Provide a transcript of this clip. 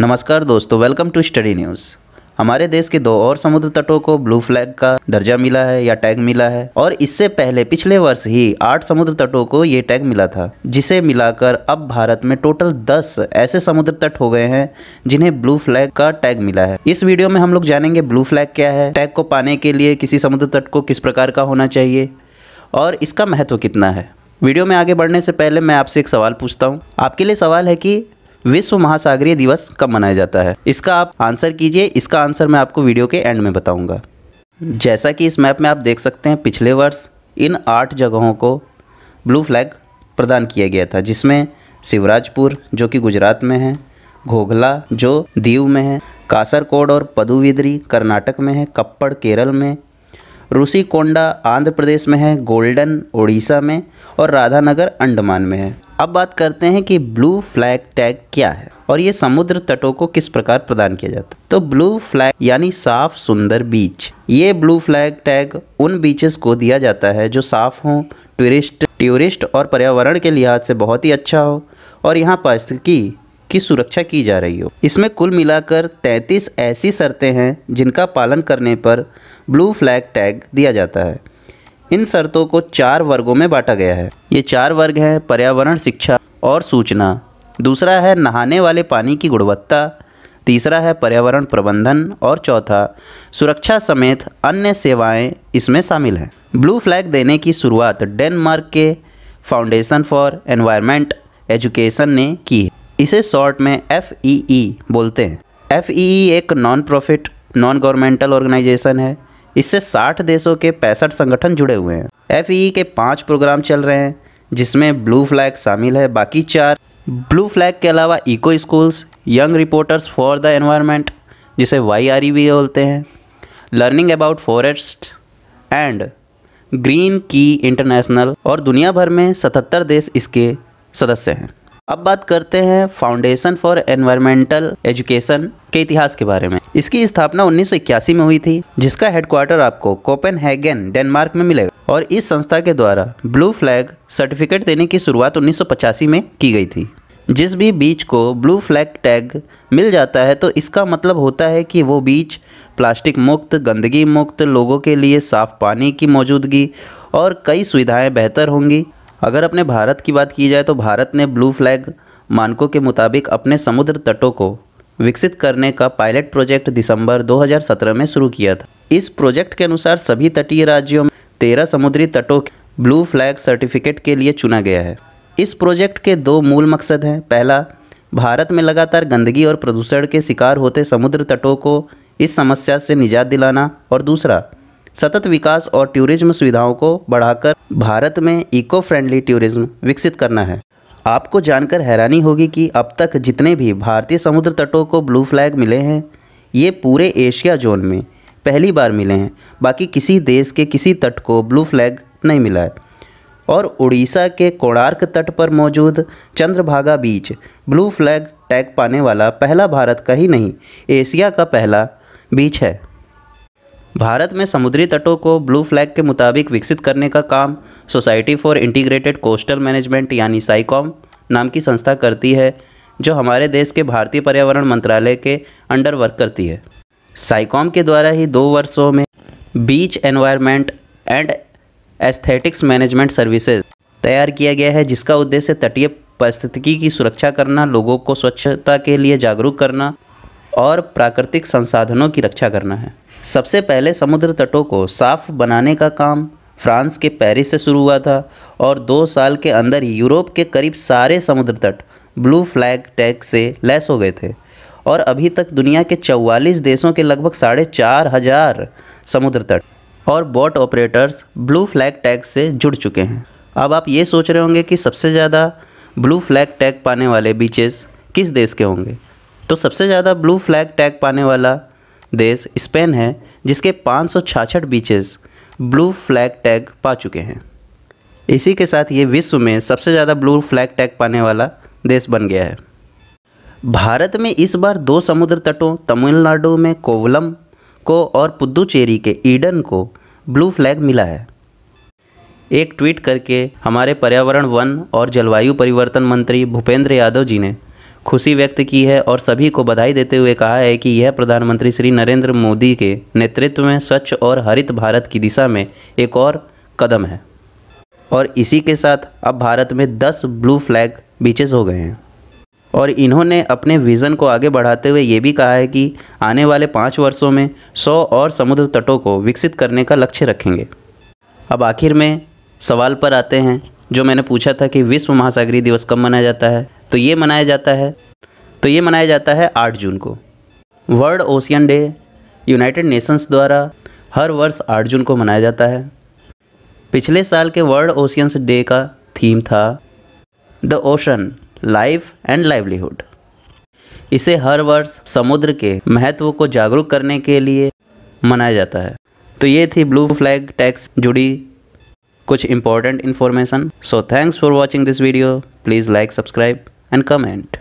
नमस्कार दोस्तों welcome to study news हमारे देश के दो और समुद्र तटों को ब्लू फ्लैग का दर्जा मिला है या टैग मिला है और इससे पहले पिछले वर्ष ही आठ समुद्र तटों को ये टैग मिला था जिसे मिलाकर अब भारत में टोटल दस ऐसे समुद्र तट हो गए हैं जिन्हें ब्लू फ्लैग का टैग मिला है इस वीडियो में हम लोग जानेंगे ब्लू फ्लैग क्या है टैग को पाने के लिए किसी समुद्र तट को किस प्रकार का होना चाहिए और इसका महत्व कितना है वीडियो में आगे बढ़ने से पहले मैं आपसे एक सवाल पूछता हूँ आपके लिए सवाल है कि विश्व महासागरीय दिवस कब मनाया जाता है इसका आप आंसर कीजिए इसका आंसर मैं आपको वीडियो के एंड में बताऊँगा जैसा कि इस मैप में आप देख सकते हैं पिछले वर्ष इन आठ जगहों को ब्लू फ्लैग प्रदान किया गया था जिसमें शिवराजपुर जो कि गुजरात में है घोघला जो दीव में है कासरकोड और पदुविदरी कर्नाटक में है कप्पड़ केरल में रूसी कोंडा आंध्र प्रदेश में है गोल्डन ओडिशा में और राधानगर अंडमान में है अब बात करते हैं कि ब्लू फ्लैग टैग क्या है और ये समुद्र तटों को किस प्रकार प्रदान किया जाता है तो ब्लू फ्लैग यानी साफ सुंदर बीच ये ब्लू फ्लैग टैग उन बीचेस को दिया जाता है जो साफ हों टूरिस्ट टूरिस्ट और पर्यावरण के लिहाज से बहुत ही अच्छा हो और यहाँ पारिस्थितिकी की सुरक्षा की जा रही हो इसमें कुल मिलाकर 33 ऐसी शर्तें हैं जिनका पालन करने पर ब्लू फ्लैग टैग दिया जाता है इन शर्तों को चार वर्गों में बांटा गया है ये चार वर्ग हैं पर्यावरण शिक्षा और सूचना दूसरा है नहाने वाले पानी की गुणवत्ता तीसरा है पर्यावरण प्रबंधन और चौथा सुरक्षा समेत अन्य सेवाएं इसमें शामिल हैं ब्लू फ्लैग देने की शुरुआत डेनमार्क के फाउंडेशन फॉर एनवायरमेंट एजुकेशन ने की इसे शॉर्ट में एफ बोलते हैं एफ एक non profit non governmental organization है इससे 60 देशों के पैंसठ संगठन जुड़े हुए हैं एफ e e के पाँच प्रोग्राम चल रहे हैं जिसमें ब्लू फ्लैग शामिल है बाकी चार ब्लू फ्लैग के अलावा eco schools young reporters for the environment जिसे वाई आर भी बोलते हैं learning about forest and green की इंटरनेशनल और दुनिया भर में 77 देश इसके सदस्य हैं अब बात करते हैं फाउंडेशन फॉर एनवायरमेंटल एजुकेशन के इतिहास के बारे में इसकी स्थापना उन्नीस में हुई थी जिसका हेडक्वार्टर आपको कोपेनहेगन डेनमार्क में मिलेगा और इस संस्था के द्वारा ब्लू फ्लैग सर्टिफिकेट देने की शुरुआत उन्नीस में की गई थी जिस भी बीच को ब्लू फ्लैग टैग मिल जाता है तो इसका मतलब होता है कि वो बीच प्लास्टिक मुक्त गंदगी मुक्त लोगों के लिए साफ पानी की मौजूदगी और कई सुविधाएं बेहतर होंगी अगर अपने भारत की बात की जाए तो भारत ने ब्लू फ्लैग मानकों के मुताबिक अपने समुद्र तटों को विकसित करने का पायलट प्रोजेक्ट दिसंबर 2017 में शुरू किया था इस प्रोजेक्ट के अनुसार सभी तटीय राज्यों में तेरह समुद्री तटों ब्लू फ्लैग सर्टिफिकेट के लिए चुना गया है इस प्रोजेक्ट के दो मूल मकसद हैं पहला भारत में लगातार गंदगी और प्रदूषण के शिकार होते समुद्र तटों को इस समस्या से निजात दिलाना और दूसरा सतत विकास और टूरिज्म सुविधाओं को बढ़ाकर भारत में इको फ्रेंडली टूरिज्म विकसित करना है आपको जानकर हैरानी होगी कि अब तक जितने भी भारतीय समुद्र तटों को ब्लू फ्लैग मिले हैं ये पूरे एशिया जोन में पहली बार मिले हैं बाकी किसी देश के किसी तट को ब्लू फ्लैग नहीं मिला है और उड़ीसा के कोणार्क तट पर मौजूद Chandrabhaga beach blue flag tag पाने वाला पहला भारत का ही नहीं एशिया का पहला बीच है भारत में समुद्री तटों को ब्लू फ्लैग के मुताबिक विकसित करने का काम society for integrated coastal management यानी साइकॉम नाम की संस्था करती है जो हमारे देश के भारतीय पर्यावरण मंत्रालय के अंडर वर्क करती है साइकॉम के द्वारा ही दो वर्षों में beach environment and aesthetics management services तैयार किया गया है जिसका उद्देश्य तटीय पारिस्थितिकी की सुरक्षा करना लोगों को स्वच्छता के लिए जागरूक करना और प्राकृतिक संसाधनों की रक्षा करना है सबसे पहले समुद्र तटों को साफ बनाने का काम फ्रांस के पेरिस से शुरू हुआ था और दो साल के अंदर यूरोप के करीब सारे समुद्र तट ब्लू फ्लैग टैग से लैस हो गए थे और अभी तक दुनिया के 44 देशों के लगभग साढ़े चार हज़ार समुद्र तट और boat operators blue flag tag से जुड़ चुके हैं अब आप ये सोच रहे होंगे कि सबसे ज़्यादा ब्लू फ्लैग टैग पाने वाले बीचेस किस देश के होंगे तो सबसे ज़्यादा ब्लू फ्लैग टैग पाने वाला देश स्पेन है जिसके पाँच बीचेस ब्लू फ्लैग टैग पा चुके हैं इसी के साथ ये विश्व में सबसे ज़्यादा ब्लू फ्लैग टैग पाने वाला देश बन गया है भारत में इस बार दो समुद्र तटों तमिलनाडु में कोवलम को और पुदुचेरी के ईडन को ब्लू फ्लैग मिला है एक ट्वीट करके हमारे पर्यावरण वन और जलवायु परिवर्तन मंत्री भूपेंद्र यादव जी ने खुशी व्यक्त की है और सभी को बधाई देते हुए कहा है कि यह प्रधानमंत्री श्री नरेंद्र मोदी के नेतृत्व में स्वच्छ और हरित भारत की दिशा में एक और कदम है और इसी के साथ अब भारत में 10 ब्लू फ्लैग बीचेस हो गए हैं और इन्होंने अपने विज़न को आगे बढ़ाते हुए ये भी कहा है कि आने वाले पाँच वर्षों में सौ और समुद्र तटों को विकसित करने का लक्ष्य रखेंगे अब आखिर में सवाल पर आते हैं जो मैंने पूछा था कि विश्व महासागरी दिवस कब मनाया जाता है तो ये मनाया जाता है तो ये मनाया जाता है आठ जून को world ocean day United Nations द्वारा हर वर्ष आठ जून को मनाया जाता है पिछले साल के वर्ल्ड ओशियंस डे का थीम था the ocean life and livelihood इसे हर वर्ष समुद्र के महत्व को जागरूक करने के लिए मनाया जाता है तो ये थी ब्लू फ्लैग टैक्स जुड़ी कुछ important information so thanks for watching this video please like subscribe and comment.